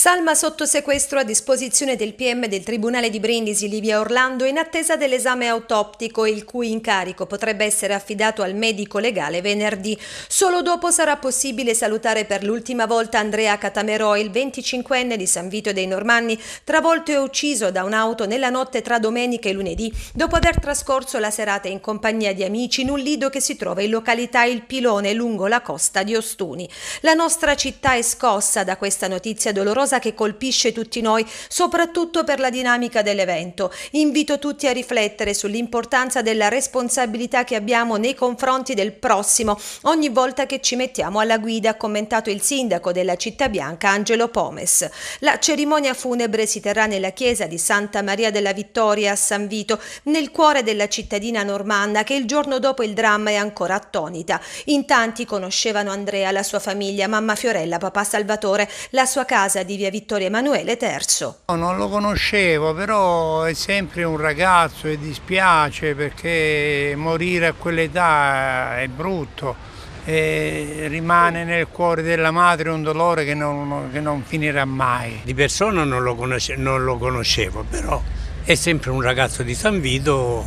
Salma sotto sequestro a disposizione del PM del Tribunale di Brindisi Livia Orlando in attesa dell'esame autoptico il cui incarico potrebbe essere affidato al medico legale venerdì. Solo dopo sarà possibile salutare per l'ultima volta Andrea Catamerò, il 25enne di San Vito dei Normanni, travolto e ucciso da un'auto nella notte tra domenica e lunedì, dopo aver trascorso la serata in compagnia di amici in un lido che si trova in località Il Pilone lungo la costa di Ostuni. La nostra città è scossa da questa notizia dolorosa cosa che colpisce tutti noi, soprattutto per la dinamica dell'evento. Invito tutti a riflettere sull'importanza della responsabilità che abbiamo nei confronti del prossimo ogni volta che ci mettiamo alla guida, ha commentato il sindaco della città bianca Angelo Pomes. La cerimonia funebre si terrà nella chiesa di Santa Maria della Vittoria a San Vito, nel cuore della cittadina normanna che il giorno dopo il dramma è ancora attonita. In tanti conoscevano Andrea, la sua famiglia, mamma Fiorella, papà Salvatore, la sua casa di via Vittorio Emanuele III. Non lo conoscevo, però è sempre un ragazzo e dispiace perché morire a quell'età è brutto. E rimane nel cuore della madre un dolore che non, che non finirà mai. Di persona non lo, non lo conoscevo, però è sempre un ragazzo di San Vito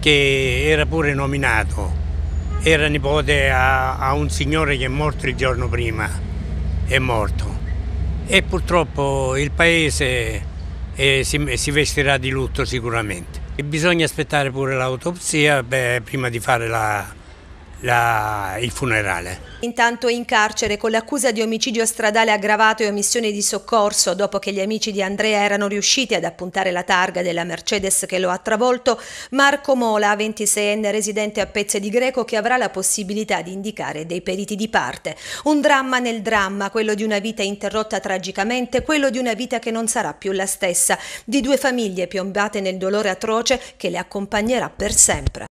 che era pure nominato era nipote a, a, un signore che è morto il giorno prima, è morto e purtroppo il paese eh, si, si, vestirà di lutto sicuramente. E bisogna aspettare pure l'autopsia beh, prima di fare la, la, il funerale. Intanto in carcere con l'accusa di omicidio stradale aggravato e omissione di soccorso dopo che gli amici di Andrea erano riusciti ad appuntare la targa della Mercedes che lo ha travolto, Marco Mola, 26enne residente a Pezze di Greco che avrà la possibilità di indicare dei periti di parte. Un dramma nel dramma, quello di una vita interrotta tragicamente, quello di una vita che non sarà più la stessa, di due famiglie piombate nel dolore atroce che le accompagnerà per sempre.